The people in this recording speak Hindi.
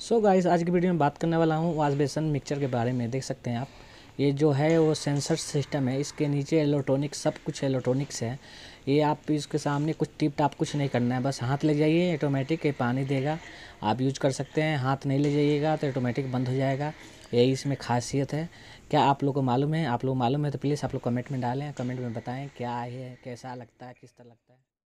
सो so गाइस आज की वीडियो में बात करने वाला हूँ वाश बेसन मिक्सर के बारे में देख सकते हैं आप ये जो है वो सेंसर सिस्टम है इसके नीचे इलेक्ट्रॉनिक सब कुछ इलेक्ट्रॉनिक्स है ये आप इसके सामने कुछ टिप टाप कुछ नहीं करना है बस हाथ ले जाइए ऑटोमेटिक ये पानी देगा आप यूज कर सकते हैं हाथ नहीं ले जाइएगा तो ऑटोमेटिक बंद हो जाएगा यही इसमें खासियत है क्या आप लोग को मालूम है आप लोग मालूम है तो प्लीज़ आप लोग कमेंट में डालें कमेंट में बताएँ क्या है कैसा लगता है किस तरह लगता है